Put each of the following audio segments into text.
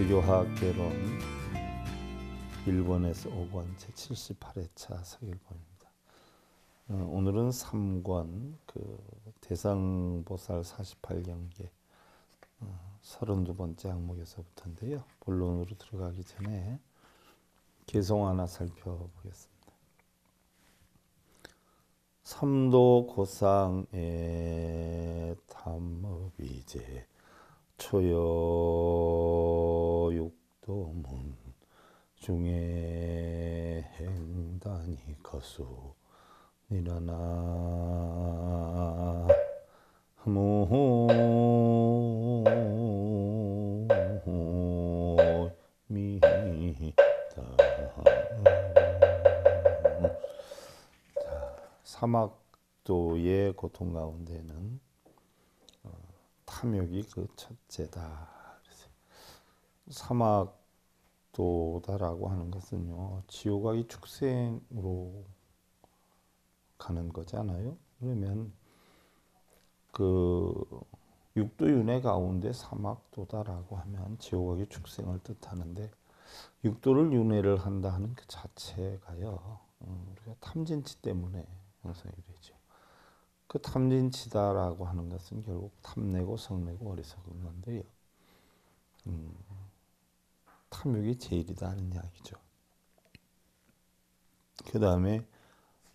불교학 개론 1본에서 5권 제 78회차 서일권입니다. 어, 오늘은 3권 그 대상보살 48경계 32번째 어, 항목에서부터인데요. 본론으로 들어가기 전에 개성 하나 살펴보겠습니다. 삼도 고상의 담업이제 초여 육도문 중에 행단이 거수 일어나 모미다 사막도의 고통 가운데는 탐욕이 그 첫째다. 사막도다라고 하는 것은요, 지옥의 축생으로 가는 거잖아요. 그러면 그 육도윤회 가운데 사막도다라고 하면 지옥의 축생을 뜻하는데 육도를 윤회를 한다 하는 그 자체가요. 음, 우리가 탐진치 때문에 항상 이러죠. 그 탐진치다라고 하는 것은 결국 탐내고 성내고 어리석은 건데요. 음, 탐욕이 제일이다 하는 이야기죠. 그 다음에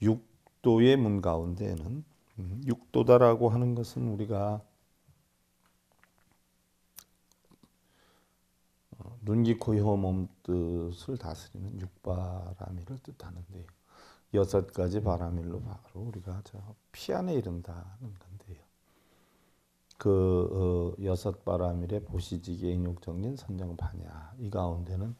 육도의 문 가운데는 음, 육도다라고 하는 것은 우리가 어, 눈, 귀, 코, 혀, 몸 뜻을 다스리는 육바라미를 뜻하는데요. 여섯 가지 바람일로 바로 우리가 피안에 이른다는 건데요. 그 어, 여섯 바람일에 보시지게 인욕정린 선정 반야 이 가운데는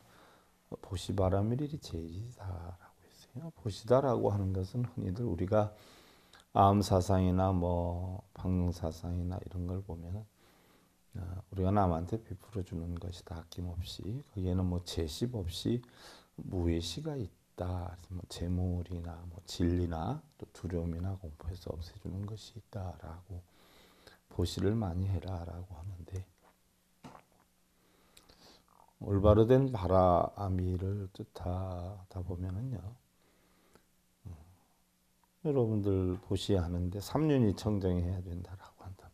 보시바람일이 제일이다라고 했어요. 보시다라고 하는 것은 흔히들 우리가 암 사상이나 뭐 방능 사상이나 이런 걸 보면 어, 우리가 남한테 베풀어 주는 것이다 아낌없이 거기에는 뭐 제십 없이 무의식가 있다. 있다. 뭐 재물이나 뭐 진리나 또 두려움이나 공포에서 없애주는 것이 있다라고 보시를 많이 해라라고 하는데 올바르된 바라미를 뜻하다 보면은요. 음, 여러분들 보시하는데 삼륜이 청정해야 된다라고 한다.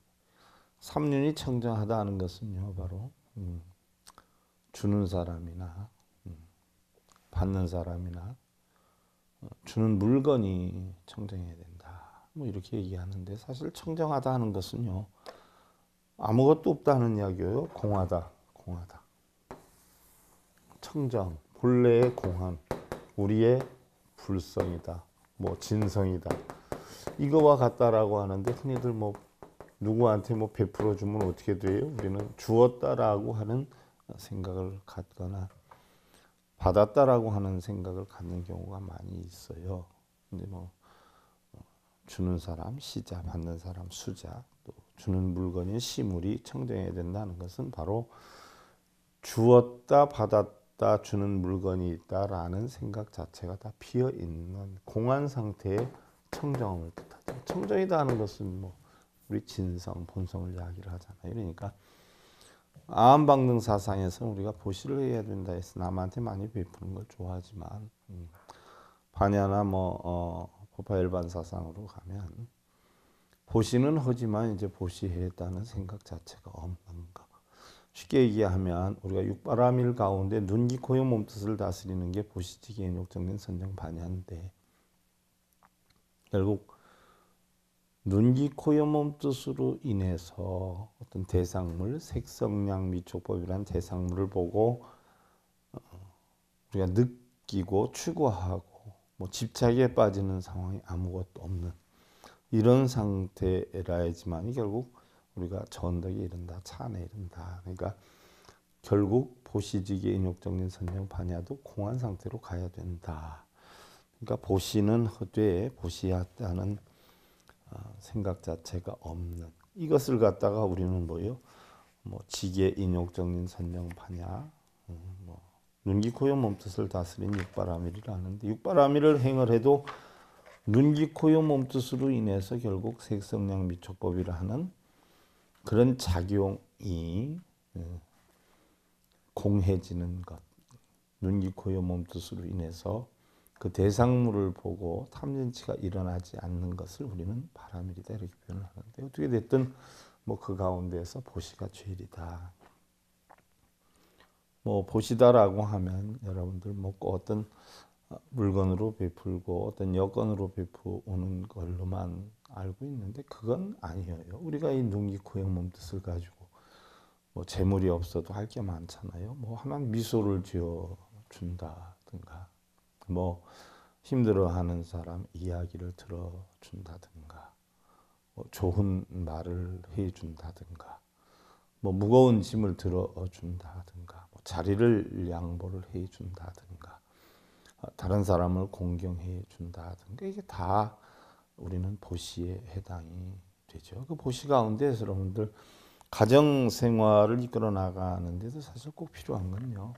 삼륜이 청정하다는 것은요, 바로 음, 주는 사람이나 받는 사람이나 어, 주는 물건이 청정해야 된다. 뭐 이렇게 얘기하는데 사실 청정하다 하는 것은요. 아무것도 없다는 이야기예요. 공하다. 공하다. 청정, 본래의 공한, 우리의 불성이다. 뭐 진성이다. 이거와 같다라고 하는데 흔히들 뭐 누구한테 뭐 베풀어 주면 어떻게 돼요? 우리는 주었다라고 하는 생각을 갖거나 받았다라고 하는 생각을 갖는 경우가 많이 있어요. 근데 뭐 어, 주는 사람 시자, 받는 사람 수자, 또 주는 물건인 시물이 청정해야 된다는 것은 바로 주었다 받았다 주는 물건이 있다라는 생각 자체가 다 비어 있는 공한 상태의 청정을 뜻하죠. 청정이다 하는 것은 뭐 우리 진성, 본성을 이야기를 하잖아요. 그러니까 암방등 사상에서 우리가 보시를 해야 된다 해서 남한테 많이 베푸는 걸 좋아하지만 음, 반야나 뭐 어, 포파일반 사상으로 가면 보시는 하지만 이제 보시했다는 생각 자체가 없는 것. 쉽게 얘기하면 우리가 육바라밀 가운데 눈, 기 코, 의 몸뜻을 다스리는 게 보시지기엔 욕정된 선정 반야인데 결국 눈기 코여 몸뜻으로 인해서 어떤 대상물 색성량 미촉법이란 대상물을 보고 어, 우리가 느끼고 추구하고 뭐 집착에 빠지는 상황이 아무것도 없는 이런 상태라야지만 결국 우리가 전덕에 이른다 차안에 이른다 그러니까 결국 보시지계 인욕정진 선정 반야도 공한 상태로 가야 된다 그러니까 보시는 허에보시야하는 아, 생각 자체가 없는 이것을 갖다가 우리는 뭐요? 뭐 지계 인욕정인 선명파냐, 음, 뭐 눈기코요 몸뜻을 다스린 육바라밀이라 는데 육바라밀을 행을 해도 눈기코요 몸뜻으로 인해서 결국 색성량 미촉법이라 하는 그런 작용이 예, 공해지는 것, 눈기코요 몸뜻으로 인해서 그 대상물을 보고 탐진치가 일어나지 않는 것을 우리는 바람이다 이렇게 표현을 하는데 어떻게 됐든 뭐 그 가운데서 보시가 죄일이다. 뭐 보시다라고 하면 여러분들 뭐 어떤 어, 물건으로 베풀고 어떤 여건으로 베푸는 걸로만 알고 있는데 그건 아니에요. 우리가 이 눈기코형 몸뜻을 가지고 뭐 재물이 없어도 할 게 많잖아요. 뭐 하나 미소를 지어 준다든가 뭐 힘들어하는 사람 이야기를 들어준다든가 뭐 좋은 말을 해준다든가 뭐 무거운 짐을 들어준다든가 뭐 자리를 양보를 해준다든가 아, 다른 사람을 공경해 준다든가 이게 다 우리는 보시에 해당이 되죠. 그 보시 가운데 여러분들 가정 생활을 이끌어 나가는데도 사실 꼭 필요한 건요.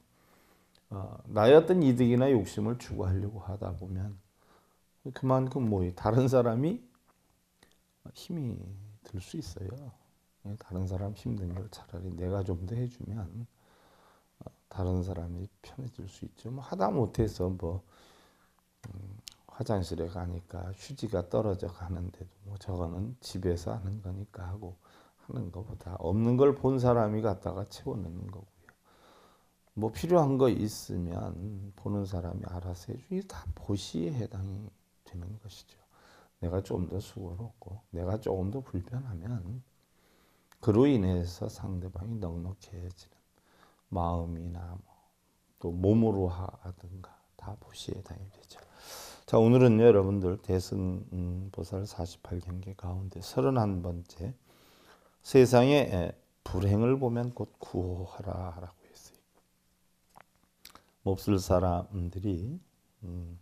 어, 나의 어떤 이득이나 욕심을 추구하려고 하다 보면 그만큼 뭐 다른 사람이 힘이 들 수 있어요. 예, 다른 사람 힘든 걸 차라리 내가 좀 더 해주면 어, 다른 사람이 편해질 수 있죠. 뭐 하다 못해서 뭐 음, 화장실에 가니까 휴지가 떨어져 가는데도 뭐 저거는 집에서 하는 거니까 하고 하는 것보다 없는 걸 본 사람이 갖다가 채워넣는 거고 뭐 필요한 거 있으면 보는 사람이 알아서 해주니 다 보시에 해당이 되는 것이죠. 내가 좀 더 수고롭고 내가 조금 더 불편하면 그로 인해서 상대방이 넉넉해지는 마음이나 뭐또 몸으로 하든가 다 보시에 해당이 되죠. 자 오늘은 여러분들 대승보살 음, 48경계 가운데 31번째 세상의 불행을 보면 곧 구호하라 라고 몹쓸 사람들이 음,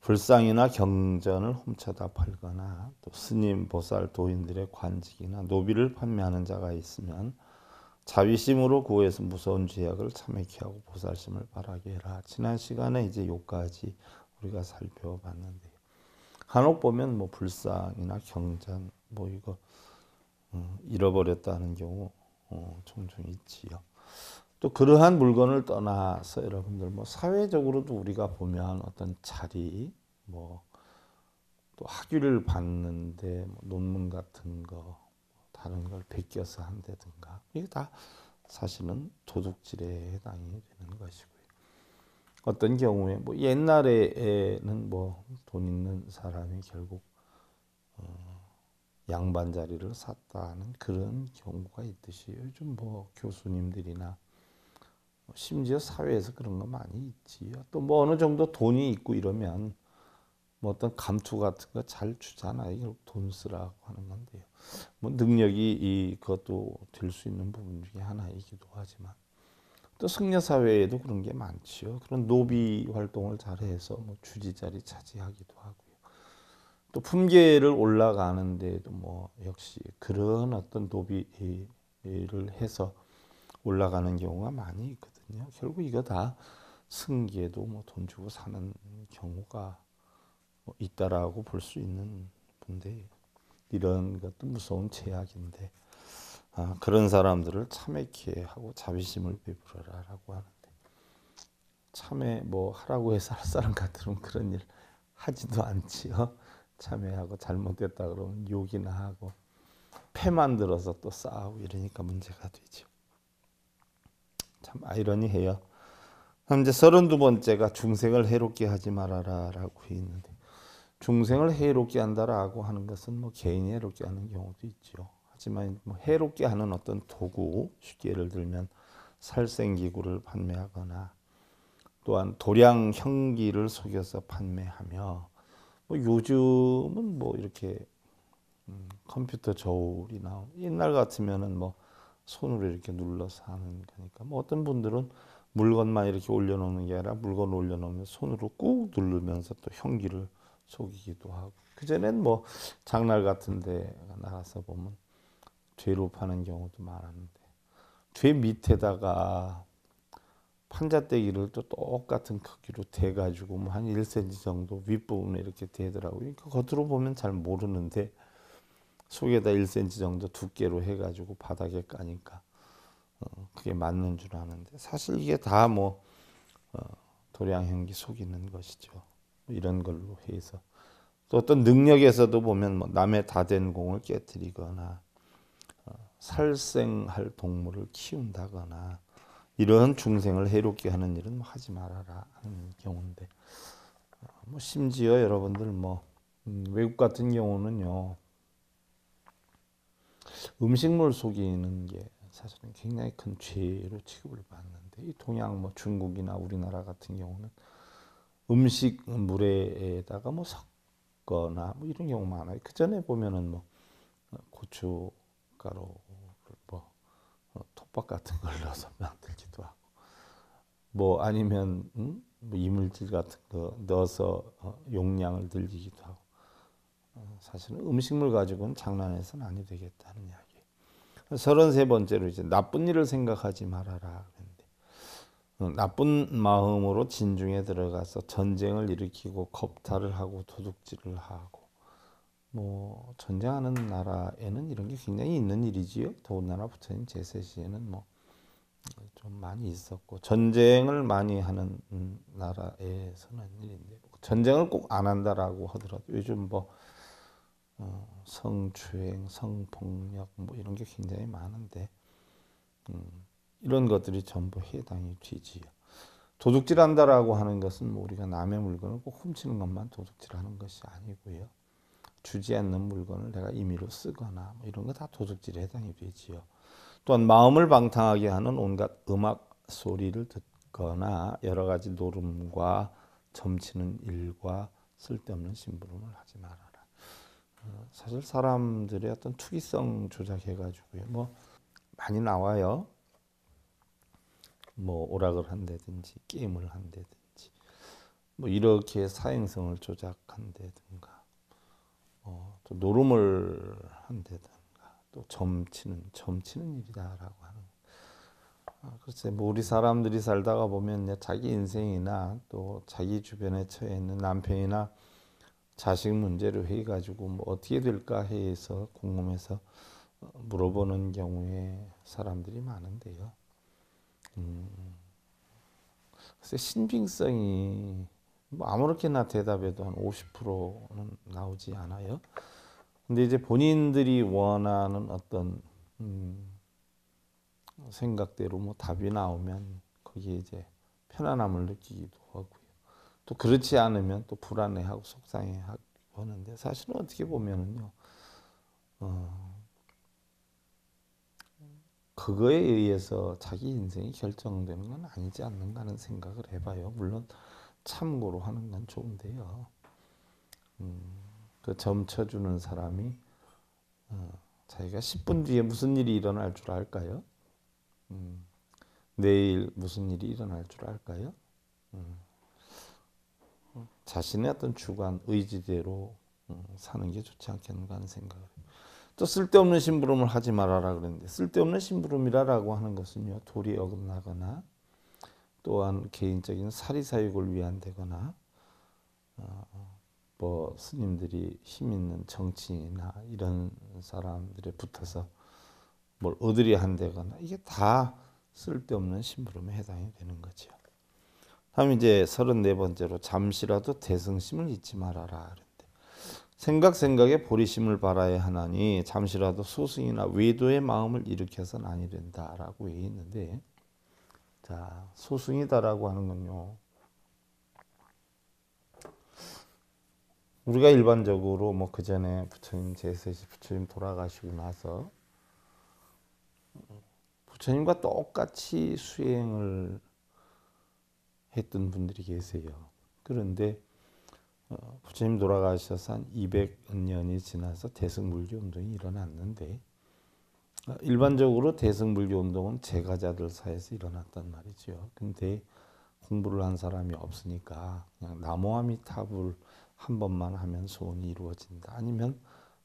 불상이나 경전을 훔쳐다 팔거나 또 스님, 보살, 도인들의 관직이나 노비를 판매하는 자가 있으면 자비심으로 구해서 무서운 죄악을 참회케 하고 보살심을 바라게 해라. 지난 시간에 이제 요까지 우리가 살펴봤는데 한옥 보면 뭐 불상이나 경전 뭐 이거 음, 잃어버렸다는 경우 어, 종종 있지요. 또 그러한 물건을 떠나서 여러분들 뭐 사회적으로도 우리가 보면 어떤 자리 뭐 또 학위를 받는데 뭐 논문 같은 거 다른 걸 베껴서 한다든가 이게 다 사실은 도둑질에 해당이 되는 것이고요. 어떤 경우에 뭐 옛날에는 뭐 돈 있는 사람이 결국 어 양반 자리를 샀다는 그런 경우가 있듯이 요즘 뭐 교수님들이나 심지어 사회에서 그런 거 많이 있지요. 또 뭐 어느 정도 돈이 있고 이러면 뭐 어떤 감투 같은 거 잘 주잖아요. 결국 돈 쓰라고 하는 건데요. 뭐 능력이 이 그것도 될 수 있는 부분 중에 하나이기도 하지만 또 승려 사회에도 그런 게 많지요. 그런 노비 활동을 잘해서 뭐 주지 자리 차지하기도 하고요. 또 품계를 올라가는데도 뭐 역시 그런 어떤 노비를 해서 올라가는 경우가 많이 있거든요. 있거든요. 결국 이거 다 승계도 뭐돈 주고 사는 경우가 뭐 있다라고 볼 수 있는 분데 이런 것도 무서운 제약인데 아, 그런 사람들을 참회케 하고 자비심을 베풀어라라고 하는데 참회 뭐 하라고 해서 할 사람 같으면 그런 일 하지도 않지요. 참회하고 잘못됐다 그러면 욕이나 하고 패 만들어서 또 싸우고 이러니까 문제가 되죠. 참 아이러니해요. 이제 32번째가 중생을 해롭게 하지 말아라라고 있는데 중생을 해롭게 한다라고 하는 것은 뭐 개인이 해롭게 하는 경우도 있죠. 하지만 뭐 해롭게 하는 어떤 도구, 쉽게 예를 들면 살생기구를 판매하거나 또한 도량 형기를 속여서 판매하며 뭐 요즘은 뭐 이렇게 음, 컴퓨터 저울이나 옛날 같으면은 뭐 손으로 이렇게 눌러서 하는 거니까 뭐 어떤 분들은 물건만 이렇게 올려놓는 게 아니라 물건 올려놓으면 손으로 꾹 누르면서 또 형기를 속이기도 하고 그전엔 뭐 장날 같은 데 나가서 보면 죄로 파는 경우도 많았는데 죄 밑에다가 판자떼기를 또 똑같은 크기로 대가지고 뭐 한 1cm 정도 윗부분에 이렇게 대더라고요. 그러니까 겉으로 보면 잘 모르는데 속에다 1cm 정도 두께로 해가지고 바닥에 까니까 어, 그게 맞는 줄 아는데 사실 이게 다뭐 어, 도량형기 속이는 것이죠. 이런 걸로 해서 또 어떤 능력에서도 보면 뭐 남의 다 된 공을 깨뜨리거나 어, 살생할 동물을 키운다거나 이런 중생을 해롭게 하는 일은 뭐 하지 말아라 하는 경우인데 어, 뭐 심지어 여러분들 뭐 음, 외국 같은 경우는요. 음식물 속이는 게 사실은 굉장히 큰 죄로 취급을 받는데 이 동양 뭐 중국이나 우리나라 같은 경우는 음식 물에다가 뭐 섞거나 뭐 이런 경우 많아요. 그 전에 보면은 뭐 고춧가루 뭐 톱밥 같은 걸 넣어서 만들기도 하고 뭐 아니면 음? 뭐 이물질 같은 거 넣어서 어, 용량을 늘리기도 하고 사실은 음식물 가지고는 장난해서는 아니 되겠다는 이야기. 33번째로 이제 나쁜 일을 생각하지 말아라. 그런데 어, 나쁜 마음으로 진중에 들어가서 전쟁을 일으키고 겁탈을 하고 도둑질을 하고 뭐 전쟁하는 나라에는 이런 게 굉장히 있는 일이지요. 더군다나 부처님 제세 시에는 뭐 좀 많이 있었고 전쟁을 많이 하는 음, 나라에서는 일인데 전쟁을 꼭 안 한다라고 하더라도 요즘 뭐 어, 성추행, 성폭력 뭐 이런 게 굉장히 많은데 음, 이런 것들이 전부 해당이 되지요. 도둑질한다라고 하는 것은 뭐 우리가 남의 물건을 꼭 훔치는 것만 도둑질하는 것이 아니고요. 주지 않는 물건을 내가 임의로 쓰거나 뭐 이런 거 다 도둑질에 해당이 되지요. 또한 마음을 방탕하게 하는 온갖 음악 소리를 듣거나 여러 가지 노름과 점치는 일과 쓸데없는 심부름을 하지 마라. 사실 사람들의 어떤 투기성 조작해가지고요. 뭐 많이 나와요. 뭐 오락을 한다든지 게임을 한다든지 뭐 이렇게 사행성을 조작한다든가 어, 또 노름을 한다든가 또 점치는 점치는 일이다라고 하는 아, 글쎄 뭐 우리 사람들이 살다가 보면 자기 인생이나 또 자기 주변에 처해 있는 남편이나 자식 문제를 해 가지고 뭐 어떻게 될까 해서 궁금해서 물어보는 경우에 사람들이 많은데요. 음, 신빙성이 뭐 아무렇게나 대답해도 한 50%는 나오지 않아요. 근데 이제 본인들이 원하는 어떤 음, 생각대로 뭐 답이 나오면 거기에 이제 편안함을 느끼기도 또 그렇지 않으면 또 불안해하고 속상해하고 하는데 사실은 어떻게 보면은요, 어, 그거에 의해서 자기 인생이 결정되건 아니지 않는가 하는 생각을 해봐요. 물론 참고로 하는 건 좋은데요. 음, 그 점쳐주는 사람이 어, 자기가 10분 뒤에 무슨 일이 일어날 줄 알까요? 음, 내일 무슨 일이 일어날 줄 알까요? 음, 자신의 어떤 주관, 의지대로 음, 사는 게 좋지 않겠는가 하는 생각을 또 쓸데없는 심부름을 하지 말아라 그랬는데 쓸데없는 심부름이라고 하는 것은요 도리 어긋나거나 또한 개인적인 사리사욕을 위한되거나 어, 뭐 스님들이 힘 있는 정치인이나 이런 사람들에 붙어서 뭘 얻으려 한다거나 이게 다 쓸데없는 심부름에 해당이 되는 거지요. 다음 이제 34번째로 잠시라도 대승심을 잊지 말아라. 생각 생각에 보리심을 바라야 하나니 잠시라도 소승이나 외도의 마음을 일으켜선 아니 된다라고 얘기했는데 자, 소승이다라고 하는 건요. 우리가 일반적으로 뭐그 전에 부처님 제세시 부처님 돌아가시고 나서 부처님과 똑같이 수행을 했던 분들이 계세요. 그런데 어, 부처님 돌아가셔서 한 200년이 지나서 대승불교 운동이 일어났는데 어, 일반적으로 대승불교 운동은 제가자들 사이에서 일어났단 말이죠. 근데 공부를 한 사람이 없으니까 그냥 나무아미탑을 한 번만 하면 소원이 이루어진다. 아니면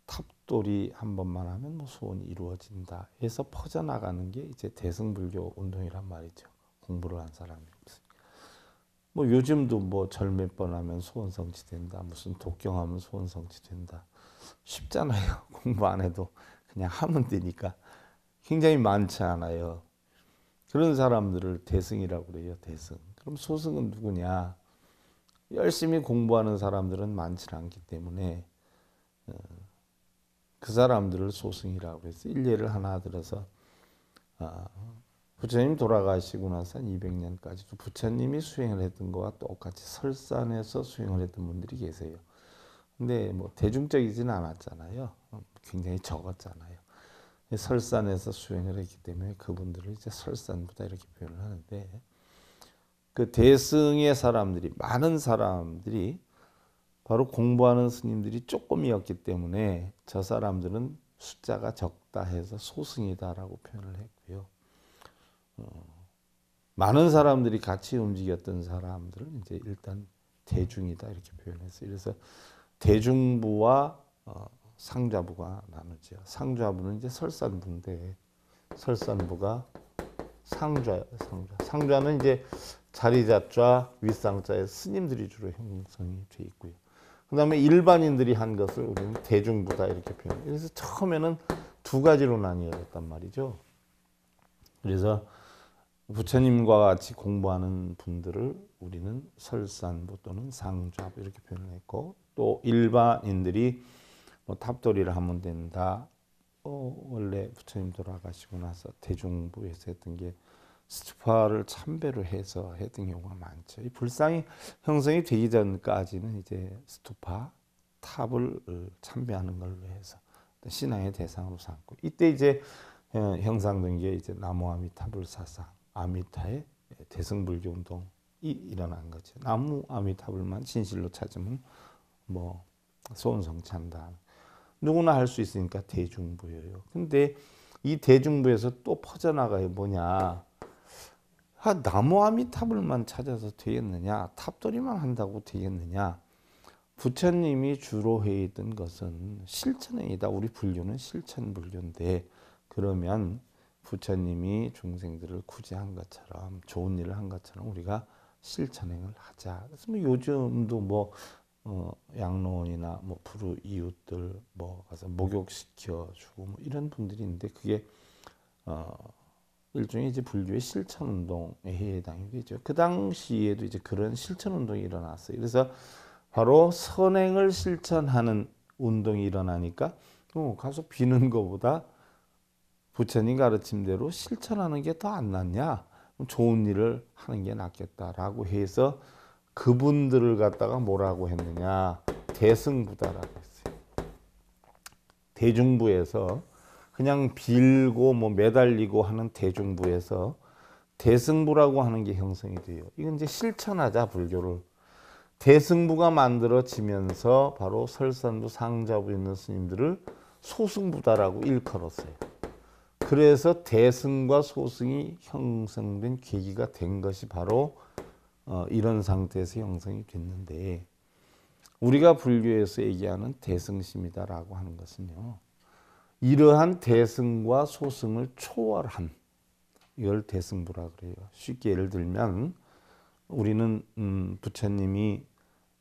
탑돌이 한 번만 하면 뭐 소원이 이루어진다. 해서 퍼져나가는 게 이제 대승불교 운동이란 말이죠. 공부를 한 사람이 없으니까. 뭐 요즘도 뭐 절 몇 번 하면 소원성취 된다. 무슨 독경하면 소원성취 된다. 쉽잖아요. 공부 안 해도 그냥 하면 되니까 굉장히 많지 않아요. 그런 사람들을 대승이라고 그래요. 대승. 그럼 소승은 누구냐? 열심히 공부하는 사람들은 많지 않기 때문에 어, 그 사람들을 소승이라고 해서 일례를 하나 들어서 아, 부처님 돌아가시고 나서 200년까지도 부처님이 수행을 했던 것과 똑같이 설산에서 수행을 했던 분들이 계세요. 근데 뭐 대중적이지는 않았잖아요. 굉장히 적었잖아요. 설산에서 수행을 했기 때문에 그분들을 이제 설산보다 이렇게 표현을 하는데 그 대승의 사람들이 많은 사람들이 바로 공부하는 스님들이 조금이었기 때문에 저 사람들은 숫자가 적다 해서 소승이다라고 표현을 했고요. 많은 사람들이 같이 움직였던 사람들은 이제 일단 대중이다 이렇게 표현했어요. 그래서 대중부와 어, 상좌부가 나누죠. 상좌부는 이제 설산부인데 설산부가 상좌 상좌 상좌는 이제 자리잡좌 윗상자의 스님들이 주로 형성이 돼 있고요. 그다음에 일반인들이 한 것을 우리는 대중부다 이렇게 표현. 그래서 처음에는 두 가지로 나뉘어졌단 말이죠. 그래서 부처님과 같이 공부하는 분들을 우리는 설산부 또는 상좌 부 이렇게 표현을 했고 또 일반인들이 뭐 탑돌이를 하면 된다. 어, 원래 부처님 돌아가시고 나서 대중부에서 했던 게 스투파를 참배를 해서 했던 경우가 많죠. 이 불상이 형성이 되기 전까지는 이제 스투파 탑을 참배하는 걸로 해서 신앙의 대상으로 삼고 이때 이제 어, 형상된 게 이제 나무아미 탑을 사상 아미타의 대승불교 운동이 일어난 거죠. 나무 아미타불만 진실로 찾으면 뭐 소원성찬다. 누구나 할 수 있으니까 대중부예요. 근데 이 대중부에서 또 퍼져나가요. 뭐냐? 아, 나무 아미타불만 찾아서 되겠느냐? 탑돌이만 한다고 되겠느냐? 부처님이 주로 해 있던 것은 실천이다 우리 불교는 실천 불교인데 그러면 부처님이 중생들을 구제한 것처럼 좋은 일을 한 것처럼 우리가 실천행을 하자. 그래서 뭐 요즘도 뭐 어, 양로원이나 뭐 부르 이웃들 뭐 가서 목욕시켜 주고 뭐 이런 분들이 있는데 그게 어, 일종의 이제 불교의 실천 운동에 해당이 되죠. 그 당시에도 이제 그런 실천 운동이 일어났어요. 그래서 바로 선행을 실천하는 운동이 일어나니까 어, 가서 비는 것보다 부처님 가르침대로 실천하는 게 더 안 낫냐? 좋은 일을 하는 게 낫겠다라고 해서 그분들을 갖다가 뭐라고 했느냐? 대승부다라고 했어요. 대중부에서 그냥 빌고 뭐 매달리고 하는 대중부에서 대승부라고 하는 게 형성이 돼요. 이건 이제 실천하자 불교를. 대승부가 만들어지면서 바로 설산부 상자부 있는 스님들을 소승부다라고 일컬었어요. 그래서 대승과 소승이 형성된 계기가 된 것이 바로 어, 이런 상태에서 형성이 됐는데 우리가 불교에서 얘기하는 대승심이다라고 하는 것은요. 이러한 대승과 소승을 초월한 이걸 대승부라 그래요. 쉽게 예를 들면 우리는 음, 부처님이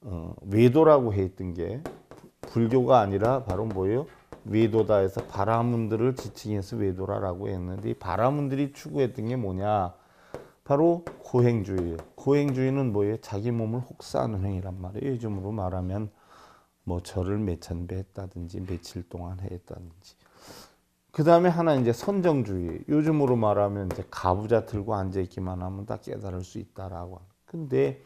어, 외도라고 했던 게 불교가 아니라 바로 뭐예요? 외도다에서 바라문들을 지칭해서 외도라라고 했는데 바라문들이 추구했던 게 뭐냐? 바로 고행주의. 고행주의는 뭐예요? 자기 몸을 혹사하는 행위란 말이에요. 요즘으로 말하면 뭐 절을 몇천 배 했다든지 며칠 동안 했다든지. 그 다음에 하나 이제 선정주의. 요즘으로 말하면 이제 가부좌 들고 앉아 있기만 하면 다 깨달을 수 있다라고. 근데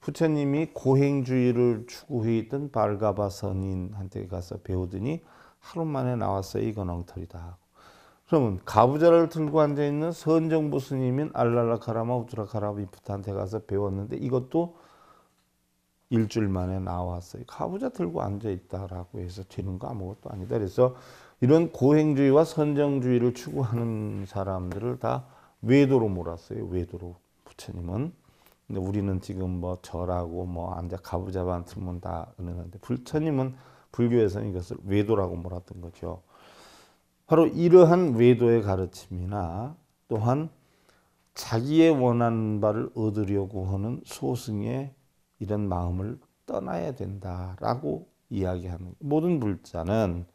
부처님이 고행주의를 추구했던 발가바 선인한테 가서 배우더니 하루 만에 나왔어요. 이건 엉터리다. 그러면 가부좌를 들고 앉아 있는 선정부 스님인 알랄라 카라마 우트라 카라비프트한테 가서 배웠는데 이것도 일주일 만에 나왔어요. 가부좌 들고 앉아 있다라고 해서 되는 거 아무것도 아니다. 그래서 이런 고행주의와 선정주의를 추구하는 사람들을 다 외도로 몰았어요. 외도로 부처님은. 근데 우리는 지금 뭐 절하고 뭐 앉아 가부좌만 들면 다 은은한데 불처님은 불교에서는 이것을 외도라고 몰았던 거죠. 바로 이러한 외도의 가르침이나 또한 자기의 원하는 바를 얻으려고 하는 소승의 이런 마음을 떠나야 된다라고 이야기하는 모든 불자는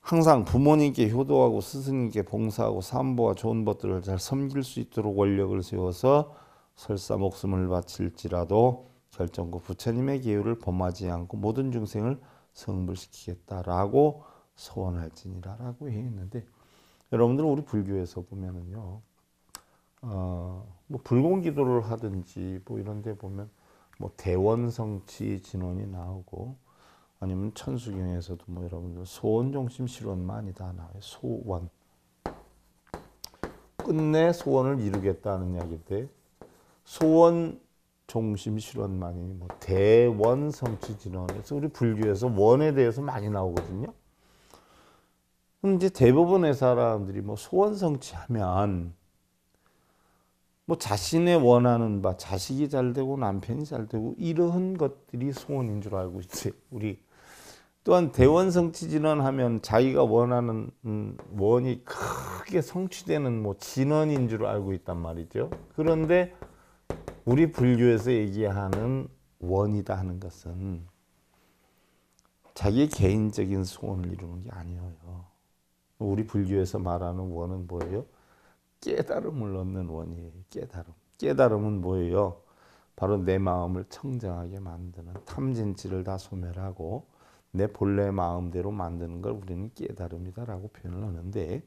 항상 부모님께 효도하고 스승님께 봉사하고 삼보와 좋은 것들을 잘 섬길 수 있도록 원력을 세워서 설사 목숨을 바칠지라도 결정구 부처님의 계율을 범하지 않고 모든 중생을 성불시키겠다라고 소원할지니라라고 했는데 여러분들 우리 불교에서 보면은요, 어, 뭐 불공기도를 하든지 뭐 이런데 보면 뭐 대원성치 진원이 나오고 아니면 천수경에서도 뭐 여러분들 소원정심 실원 많이 다 나와요. 소원 끝내 소원을 이루겠다는 이야기인데 소원 종심 실원만이 뭐 대원 성취 진원에서 우리 불교에서 원에 대해서 많이 나오거든요. 그럼 이제 대부분의 사람들이 뭐 소원 성취하면 뭐 자신의 원하는 바 자식이 잘 되고 남편이 잘 되고 이러한 것들이 소원인 줄 알고 있어 우리 또한 대원 성취 진원하면 자기가 원하는 음, 원이 크게 성취되는 뭐 진원인 줄 알고 있단 말이죠. 그런데 우리 불교에서 얘기하는 원이다 하는 것은 자기 개인적인 소원을 이루는 게 아니에요. 우리 불교에서 말하는 원은 뭐예요? 깨달음을 얻는 원이에요. 깨달음. 깨달음은 뭐예요? 바로 내 마음을 청정하게 만드는 탐진치를 다 소멸하고 내 본래 마음대로 만드는 걸 우리는 깨달음이다라고 표현을 하는데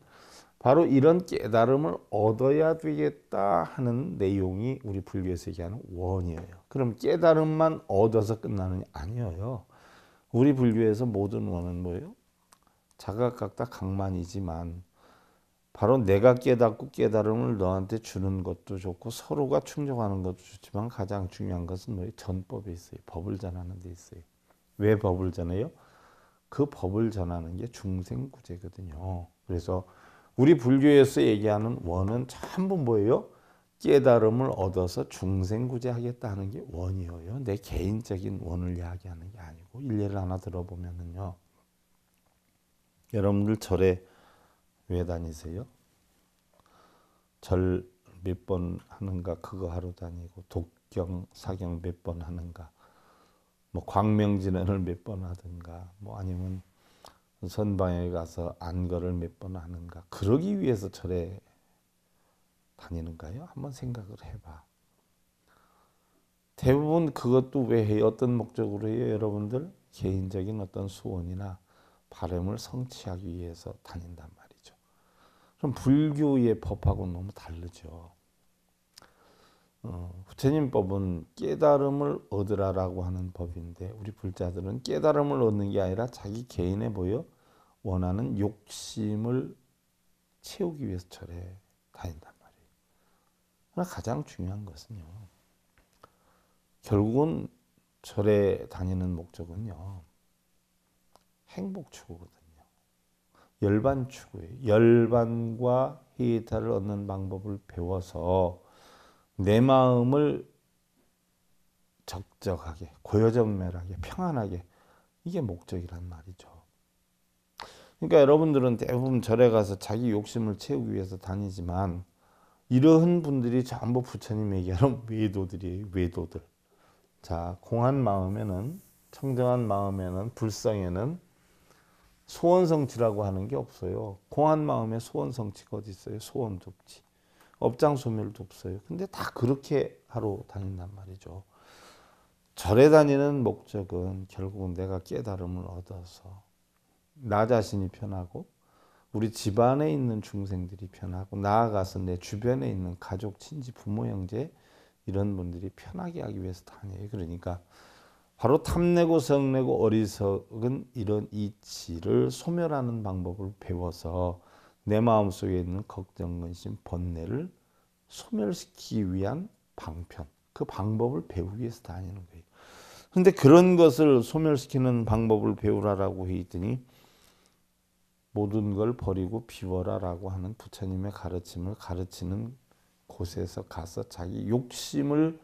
바로 이런 깨달음을 얻어야 되겠다 하는 내용이 우리 불교에서 얘기하는 원이에요. 그럼 깨달음만 얻어서 끝나느냐? 아니에요. 우리 불교에서 모든 원은 뭐예요? 자각각다 강만이지만 바로 내가 깨닫고 깨달음을 너한테 주는 것도 좋고 서로가 충족하는 것도 좋지만 가장 중요한 것은 뭐예요? 전법에 있어요. 법을 전하는 데 있어요. 왜 법을 전해요? 그 법을 전하는 게 중생구제거든요. 그래서 우리 불교에서 얘기하는 원은 전부 뭐예요? 깨달음을 얻어서 중생구제 하겠다 하는 게 원이에요. 내 개인적인 원을 이야기하는 게 아니고 일례를 하나 들어보면은요. 여러분들 절에 왜 다니세요? 절 몇 번 하는가 그거 하러 다니고 독경 사경 몇 번 하는가 뭐 광명진언을 몇 번 하든가 뭐 아니면 선방에 가서 안거를 몇 번 하는가? 그러기 위해서 절에 다니는가요? 한번 생각을 해봐. 대부분 그것도 왜 해요? 어떤 목적으로 해요? 여러분들 개인적인 어떤 소원이나 바람을 성취하기 위해서 다닌단 말이죠. 그럼 불교의 법하고 너무 다르죠. 어, 부처님 법은 깨달음을 얻으라라고 하는 법인데 우리 불자들은 깨달음을 얻는 게 아니라 자기 개인에 보여 원하는 욕심을 채우기 위해서 절에 다닌단 말이에요. 그러나 가장 중요한 것은요. 결국은 절에 다니는 목적은요. 행복 추구거든요. 열반 추구예요. 열반과 해타를 얻는 방법을 배워서 내 마음을 적적하게, 고여정멸하게 평안하게 이게 목적이란 말이죠. 그러니까 여러분들은 대부분 절에 가서 자기 욕심을 채우기 위해서 다니지만 이러한 분들이 전부 부처님 얘기하는 외도들이에요. 외도들. 자, 공한 마음에는 청정한 마음에는 불성에는 소원성취라고 하는 게 없어요. 공한 마음에 소원성취가 어디 있어요? 소원족지. 업장 소멸도 없어요. 근데 다 그렇게 하러 다닌단 말이죠. 절에 다니는 목적은 결국은 내가 깨달음을 얻어서 나 자신이 편하고 우리 집안에 있는 중생들이 편하고 나아가서 내 주변에 있는 가족, 친지, 부모, 형제 이런 분들이 편하게 하기 위해서 다녀요. 그러니까 바로 탐내고 성내고 어리석은 이런 이치를 소멸하는 방법을 배워서 내 마음속에 있는 걱정, 근심, 번뇌를 소멸시키기 위한 방편, 그 방법을 배우기 위해서 다니는 거예요. 그데 그런 것을 소멸시키는 방법을 배우라라고 했더니 모든 걸 버리고 비워라라고 하는 부처님의 가르침을 가르치는 곳에서 가서 자기 욕심을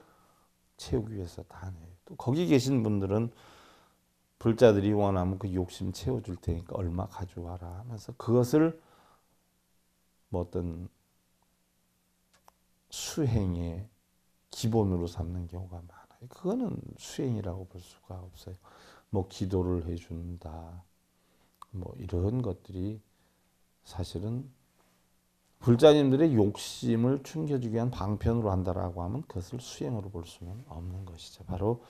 채우기 위해서 다녀요. 또 거기 계신 분들은 불자들이 원하면 그 욕심 채워줄 테니까 얼마 가져와라 하면서 그것을 뭐 어떤 수행의 기본으로 삼는 경우가 많아요. 그거는 수행이라고 볼 수가 없어요. 뭐 기도를 해준다, 뭐 이런 것들이 사실은 불자님들의 욕심을 충겨주기 위한 방편으로 한다라고 하면 그것을 수행으로 볼 수는 없는 것이죠. 바로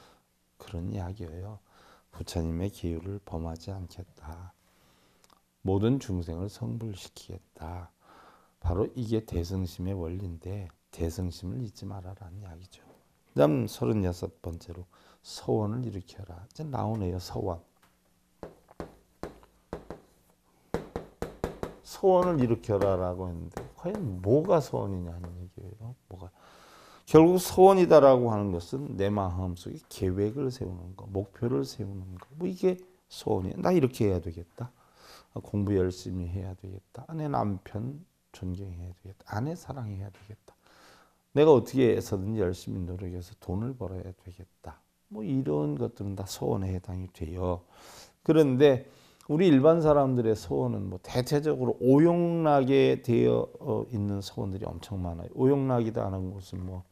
그런 이야기예요. 부처님의 계율을 범하지 않겠다. 모든 중생을 성불시키겠다. 바로 이게 대승심의 원리인데 대승심을 잊지 말아라는 이야기죠. 그다음 36번째로 서원을 일으켜라. 이제 나오네요. 서원. 서원을 일으켜라라고 했는데 과연 뭐가 서원이냐 하는 얘기예요. 뭐가 결국 소원이다라고 하는 것은 내 마음속에 계획을 세우는 거, 목표를 세우는 거. 뭐 이게 소원이야. 나 이렇게 해야 되겠다. 아, 공부 열심히 해야 되겠다. 아, 내 남편 존경해야 되겠다. 아내 사랑해야 되겠다. 내가 어떻게 해서든지 열심히 노력해서 돈을 벌어야 되겠다. 뭐 이런 것들은 다 소원에 해당이 돼요. 그런데 우리 일반 사람들의 소원은 뭐 대체적으로 오용락에 되어 어, 있는 소원들이 엄청 많아요. 오용락이다 하는 것은 뭐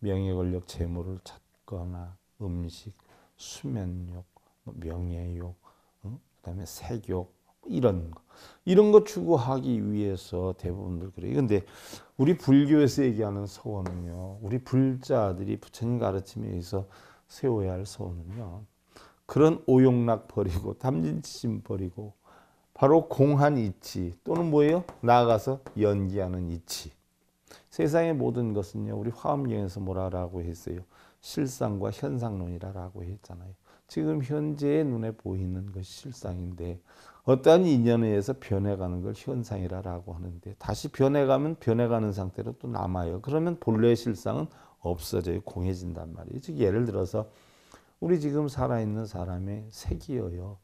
명예 권력 재물을 찾거나 음식, 수면욕, 뭐 명예욕, 그다음에 색욕, 이런 거. 이런 거 추구하기 위해서 대부분들 그래요. 근데 우리 불교에서 얘기하는 서원은요. 우리 불자들이 부처님 가르침에 의해서 세워야 할 서원은요. 그런 오용락 버리고 탐진심 버리고 바로 공한 이치 또는 뭐예요? 나아가서 연기하는 이치. 세상의 모든 것은요. 우리 화엄경에서 뭐라고 했어요? 실상과 현상론이라고 했잖아요. 지금 현재의 눈에 보이는 것이 실상인데 어떠한 인연에 의해서 변해가는 걸 현상이라고 하는데 다시 변해가면 변해가는 상태로 또 남아요. 그러면 본래의 실상은 없어져요. 공해진단 말이에요. 즉 예를 들어서 우리 지금 살아있는 사람의 색이어요.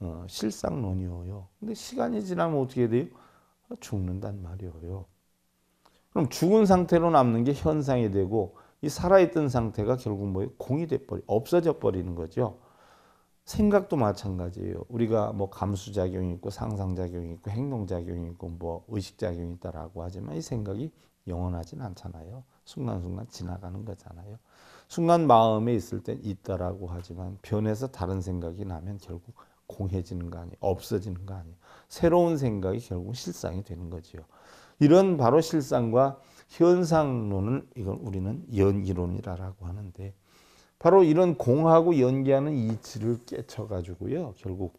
어, 실상론이어요. 근데 시간이 지나면 어떻게 돼요? 죽는단 말이에요. 그럼 죽은 상태로 남는 게 현상이 되고 이 살아있던 상태가 결국 뭐 공이 돼버리 없어져 버리는 거죠. 생각도 마찬가지예요. 우리가 뭐 감수작용이 있고 상상작용이 있고 행동작용이 있고 뭐 의식작용이 있다라고 하지만 이 생각이 영원하진 않잖아요. 순간순간 지나가는 거잖아요. 순간 마음에 있을 땐 있다라고 하지만 변해서 다른 생각이 나면 결국 공해지는 거 아니에요. 없어지는 거 아니에요. 새로운 생각이 결국 실상이 되는 거지요. 이런 바로 실상과 현상론을 이걸 우리는 연기론이라고 하는데 바로 이런 공하고 연계하는 이치를 깨쳐가지고요. 결국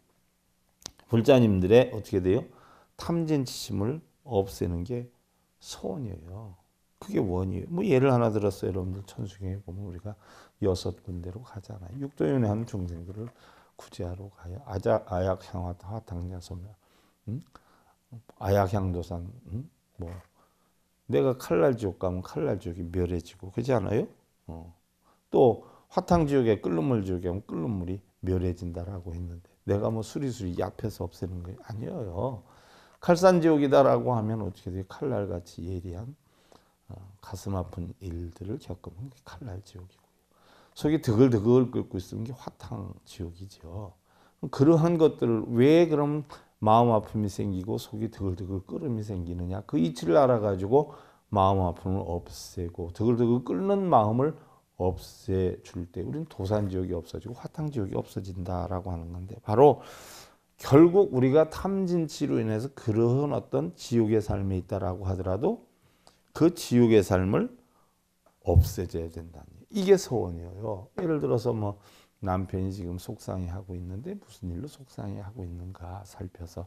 불자님들의 어떻게 돼요? 탐진치심을 없애는 게 소원이에요. 그게 원이에요. 뭐 예를 하나 들었어요. 여러분들 천수경에 보면 우리가 여섯 군데로 가잖아요. 육도연의 하는 중생들을 구제하러 가요. 아자, 아약향화 당장소면 음? 아약향도산, 음? 뭐 내가 칼날 지옥 가면 칼날 지옥이 멸해지고 그렇지 않아요? 어. 또 화탕 지옥에 끓는 물 지옥에 가면 끓는 물이 멸해진다라고 했는데 내가 뭐 수리수리 약해서 없애는 게 아니에요. 칼산 지옥이다라고 하면 어떻게 돼요? 칼날같이 예리한 어, 가슴 아픈 일들을 겪으면 칼날 지옥이고요. 속이 드글드글 끓고 있으면 화탕 지옥이죠. 그러한 것들을 왜 그럼 마음 아픔이 생기고 속이 드글드글 끓음이 생기느냐 그 이치를 알아가지고 마음 아픔을 없애고 드글드글 끓는 마음을 없애줄 때 우리는 도산 지역이 없어지고 화탕 지역이 없어진다라고 하는 건데 바로 결국 우리가 탐진치로 인해서 그러한 어떤 지옥의 삶에 있다라고 하더라도 그 지옥의 삶을 없애줘야 된다. 이게 소원이에요. 예를 들어서 뭐 남편이 지금 속상해하고 있는데 무슨 일로 속상해하고 있는가 살펴서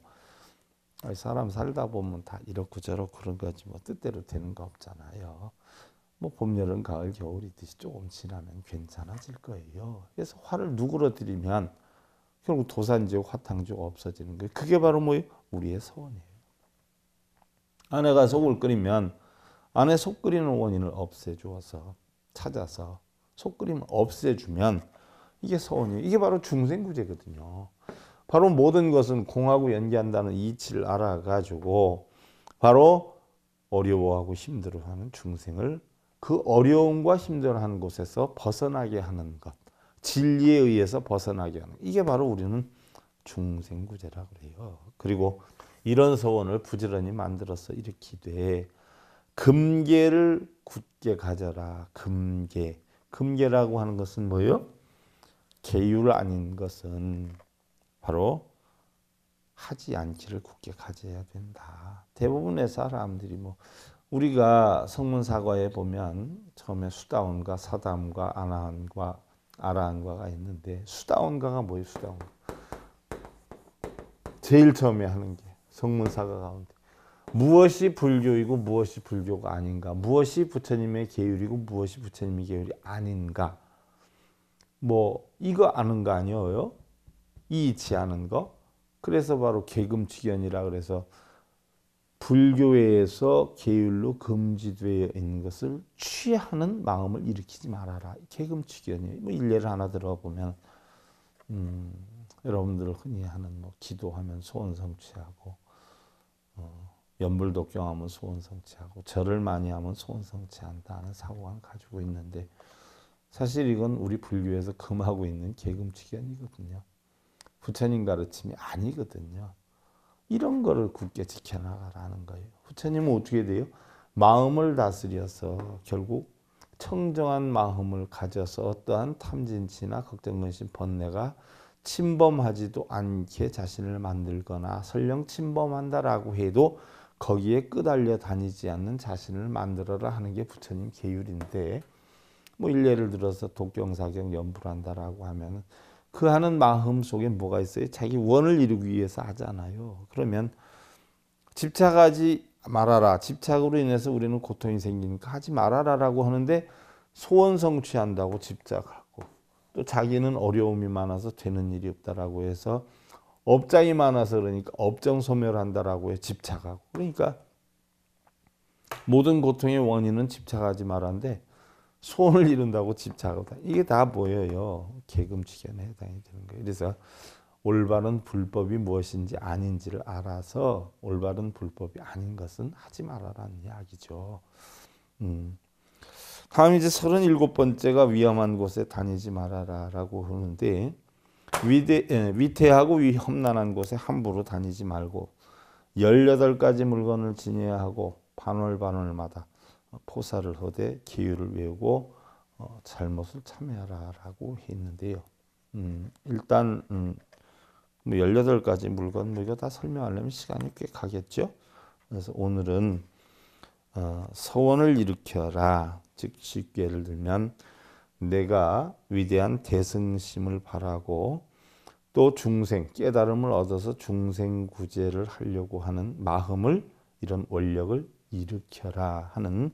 아, 사람 살다 보면 다 이렇고 저렇고 그런 거지 뭐 뜻대로 되는 거 없잖아요. 뭐 봄, 여름, 가을, 겨울이듯이 조금 지나면 괜찮아질 거예요. 그래서 화를 누그러뜨리면 결국 도산지옥, 화탕지옥 없어지는 거예요. 그게 바로 뭐 우리의 소원이에요. 아내가 속을 끓이면 아내 속 끓이는 원인을 없애주어서 찾아서 속 끓임을 없애주면 이게 서원이에요. 이게 바로 중생구제거든요. 바로 모든 것은 공하고 연기한다는 이치를 알아가지고 바로 어려워하고 힘들어하는 중생을 그 어려움과 힘들어하는 곳에서 벗어나게 하는 것, 진리에 의해서 벗어나게 하는 것. 이게 바로 우리는 중생구제라 그래요. 그리고 이런 서원을 부지런히 만들어서 일으키되 금계를 굳게 가져라. 금계. 금계라고 하는 것은 뭐예요? 계율 아닌 것은 바로 하지 않기를 굳게 가져야 된다. 대부분의 사람들이 뭐 우리가 성문사과에 보면 처음에 수다원과 사담과 아나안과 아라안과가 있는데 수다원과가 뭐예요? 수다원 제일 처음에 하는 게 성문사과 가운데 무엇이 불교이고 무엇이 불교가 아닌가 무엇이 부처님의 계율이고 무엇이 부처님의 계율이 아닌가 뭐 이거 아는 거 아니에요? 이치 아는 거. 그래서 바로 계금치견이라 그래서 불교에서 계율로 금지되어 있는 것을 취하는 마음을 일으키지 말아라. 계금치견이에요. 뭐 일례를 하나 들어보면 음, 여러분들 흔히 하는 뭐 기도하면 소원 성취하고 어, 연불독경하면 소원 성취하고 절을 많이 하면 소원 성취한다는 사고관 가지고 있는데 사실 이건 우리 불교에서 금하고 있는 계금칙이거든요 부처님 가르침이 아니거든요. 이런 거를 굳게 지켜나가라는 거예요. 부처님은 어떻게 돼요? 마음을 다스려서 결국 청정한 마음을 가져서 어떠한 탐진치나 걱정근심 번뇌가 침범하지도 않게 자신을 만들거나 설령 침범한다라고 해도 거기에 끄달려 다니지 않는 자신을 만들어라 하는 게 부처님 계율인데 뭐일례를 들어서 독경사경 연불 한다라고 하면은 그 하는 마음 속에 뭐가 있어요? 자기 원을 이루기 위해서 하잖아요. 그러면 집착하지 말아라. 집착으로 인해서 우리는 고통이 생기니까 하지 말아라라고 하는데 소원 성취한다고 집착하고 또 자기는 어려움이 많아서 되는 일이 없다라고 해서 업장이 많아서 그러니까 업정 소멸한다라고 해 집착하고 그러니까 모든 고통의 원인은 집착하지 말았는데 소원을 이룬다고 집 작업다. 이게 다 보여요. 개금치견에 해당이 되는 거예요. 그래서 올바른 불법이 무엇인지 아닌지를 알아서 올바른 불법이 아닌 것은 하지 말아라는 이야기죠. 음. 다음 이제 37번째가 위험한 곳에 다니지 말아라라고 하는데 위대, 에, 예, 위태하고 위험난한 곳에 함부로 다니지 말고 18가지 물건을 지녀야 하고 반월반월마다 포사를 하되 기유를 외우고 어, 잘못을 참회하라라고 했는데요. 음, 일단 음, 뭐 18가지 물건 뭐 이거 다 설명하려면 시간이 꽤 가겠죠. 그래서 오늘은 어, 서원을 일으켜라. 즉 쉽게 예를 들면 내가 위대한 대승심을 바라고 또 중생 깨달음을 얻어서 중생 구제를 하려고 하는 마음을 이런 원력을 일으켜라 하는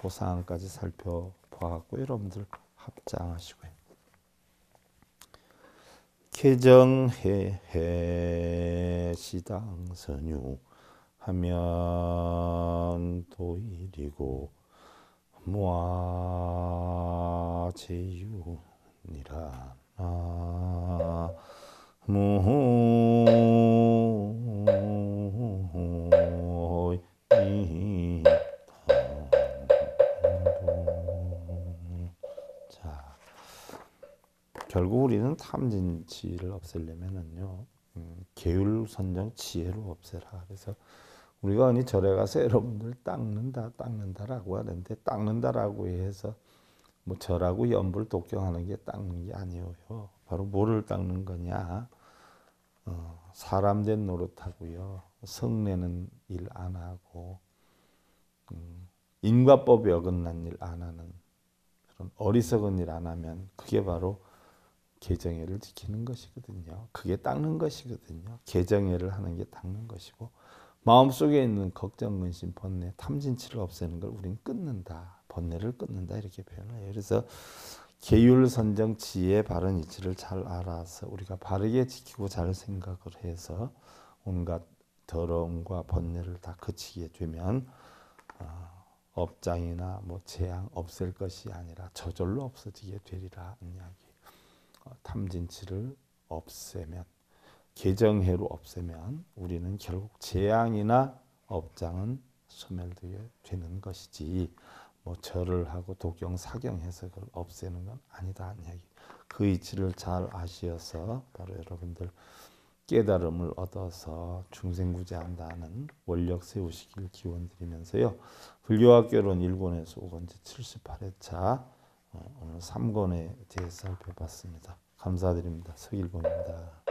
고사까지 어, 그 살펴보았고 여러분들 합장하시고요. 개정해 시당선유 하면 도일이고 무아제유니라 아무 우리는 탐진치를 없애려면은요 음, 계율선정 지혜로 없애라 그래서 우리가 흔히 절에 가서 여러분들 닦는다 닦는다라고 하는데 닦는다라고 해서 뭐 절하고 연불 독경하는 게 닦는 게 아니에요 바로 뭐를 닦는 거냐 어, 사람 된 노릇하고요 성내는 일 안 하고 음, 인과법에 어긋난 일 안 하는 그런 어리석은 일 안 하면 그게 바로 계정애를 지키는 것이거든요. 그게 닦는 것이거든요. 계정애를 하는 게 닦는 것이고 마음속에 있는 걱정, 근심, 번뇌, 탐진치를 없애는 걸 우린 끊는다. 번뇌를 끊는다 이렇게 표현해요. 그래서 계율 선정 지의 바른 이치를 잘 알아서 우리가 바르게 지키고 잘 생각을 해서 온갖 더러움과 번뇌를 다 그치게 되면 어, 업장이나 뭐 재앙 없을 것이 아니라 저절로 없어지게 되리라 이야기. 어, 탐진치를 없애면 개정해로 없애면 우리는 결국 재앙이나 업장은 소멸되게 되는 것이지 뭐 절을 하고 독경 사경해서 그걸 없애는 건 아니다는 얘기. 그 이치를 잘 아시어서 바로 여러분들 깨달음을 얻어서 중생구제한다는 원력 세우시길 기원드리면서요. 불교학교론 1권에서 5권지 78회차 어, 오늘 3권에 대해 살펴봤습니다. 감사드립니다. 서일보입니다.